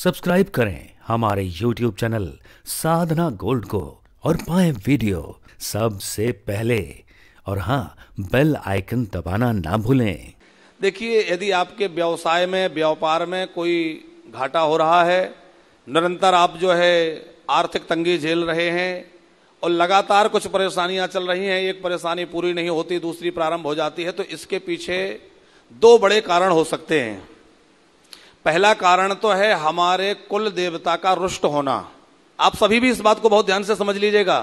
subscribe करें हमारे YouTube channel साधना gold को और पाए वीडियो सबसे पहले और हाँ बेल आइकन दबाना ना भूलें देखिए यदि आपके व्यवसाय में व्यापार में कोई घाटा हो रहा है निरंतर आप जो है आर्थिक तंगी झेल रहे हैं और लगातार कुछ परेशानियां चल रही हैं एक परेशानी पूरी नहीं होती दूसरी प्रारंभ हो जाती है तो इसके पीछे दो बड़े कारण हो सकते हैं पहला कारण तो है हमारे कुल देवता का रुष्ट होना आप सभी भी इस बात को बहुत ध्यान से समझ लीजिएगा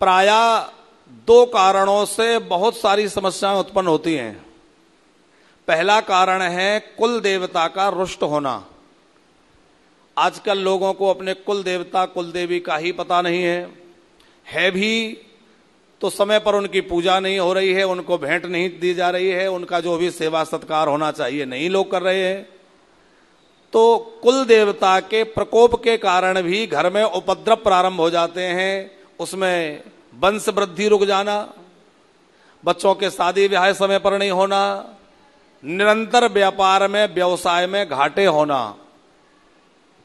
प्राय दो कारणों से बहुत सारी समस्याएं उत्पन्न होती हैं पहला कारण है कुल देवता का रुष्ट होना आजकल लोगों को अपने कुल देवता कुल देवी का ही पता नहीं है है भी तो समय पर उनकी पूजा नहीं हो रही है उनको भेंट नहीं दी जा रही है उनका जो भी सेवा सत्कार होना चाहिए नहीं लोग कर रहे हैं तो कुल देवता के प्रकोप के कारण भी घर में उपद्रव प्रारंभ हो जाते हैं उसमें वंश वृद्धि रुक जाना बच्चों के शादी ब्याह समय पर नहीं होना निरंतर व्यापार में व्यवसाय में घाटे होना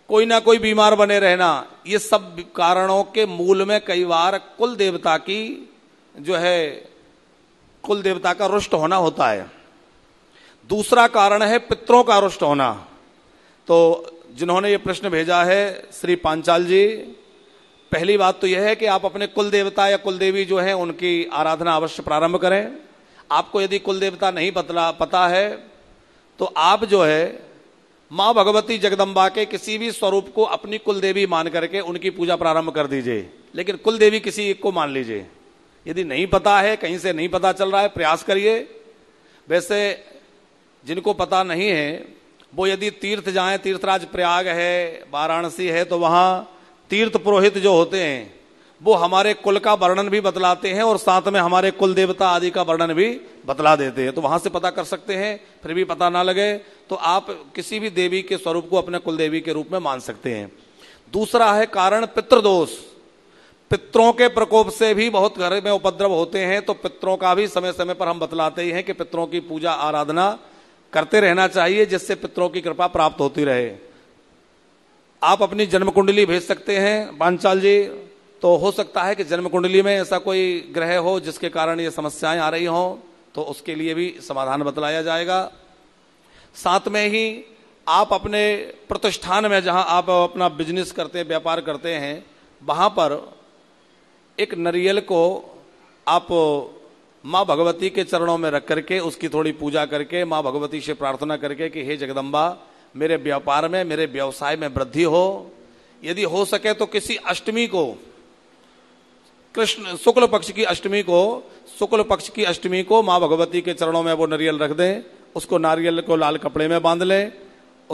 कोई ना कोई बीमार बने रहना ये सब कारणों के मूल में कई बार कुल देवता की जो है कुल देवता का रुष्ट होना होता है दूसरा कारण है पितरों का रुष्ट होना तो जिन्होंने ये प्रश्न भेजा है श्री पांचाल जी पहली बात तो यह है कि आप अपने कुल देवता या कुल देवी जो है उनकी आराधना अवश्य प्रारंभ करें आपको यदि कुल देवता नहीं पतला पता है तो आप जो है माँ भगवती जगदम्बा के किसी भी स्वरूप को अपनी कुल देवी मान करके उनकी पूजा प्रारंभ कर दीजिए लेकिन कुल देवी किसी एक को मान लीजिए यदि नहीं पता है कहीं से नहीं पता चल रहा है प्रयास करिए वैसे जिनको पता नहीं है वो यदि तीर्थ जाएं तीर्थराज प्रयाग है वाराणसी है तो वहाँ तीर्थ पुरोहित जो होते हैं वो हमारे कुल का वर्णन भी बतलाते हैं और साथ में हमारे कुल देवता आदि का वर्णन भी बतला देते हैं तो वहां से पता कर सकते हैं फिर भी पता ना लगे तो आप किसी भी देवी के स्वरूप को अपने कुल देवी के रूप में मान सकते हैं दूसरा है कारण पितृदोष पितरों के प्रकोप से भी बहुत घर में उपद्रव होते हैं तो पितरों का भी समय समय पर हम बतलाते ही हैं कि पितरों की पूजा आराधना करते रहना चाहिए जिससे पितरों की कृपा प्राप्त होती रहे आप अपनी जन्म कुंडली भेज सकते हैं पांचाल जी तो हो सकता है कि जन्म कुंडली में ऐसा कोई ग्रह हो जिसके कारण ये समस्याएं आ रही हों तो उसके लिए भी समाधान बतलाया जाएगा साथ में ही आप अपने प्रतिष्ठान में जहां आप अपना बिजनेस करते हैं व्यापार करते हैं वहां पर एक नरियल को आप माँ भगवती के चरणों में रख करके उसकी थोड़ी पूजा करके माँ भगवती से प्रार्थना करके कि हे जगदम्बा मेरे व्यापार में मेरे व्यवसाय में वृद्धि हो यदि हो सके तो किसी अष्टमी को कृष्ण शुक्ल पक्ष की अष्टमी को शुक्ल पक्ष की अष्टमी को माँ भगवती के चरणों में वो नारियल रख दें उसको नारियल को लाल कपड़े में बांध लें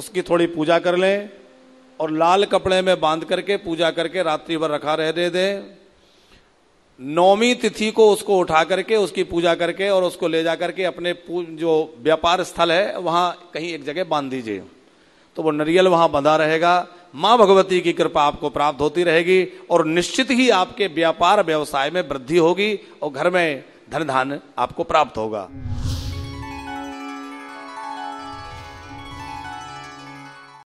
उसकी थोड़ी पूजा कर लें और लाल कपड़े में बांध करके पूजा करके रात्रि भर रखा रह दे दें नौमी तिथि को उसको उठा करके उसकी पूजा करके और उसको ले जा करके अपने जो व्यापार स्थल है वहां कहीं एक जगह बांध दीजिए तो वो नरियल वहां बंधा रहेगा माँ भगवती की कृपा आपको प्राप्त होती रहेगी और निश्चित ही आपके व्यापार व्यवसाय में वृद्धि होगी और घर में धन धान आपको प्राप्त होगा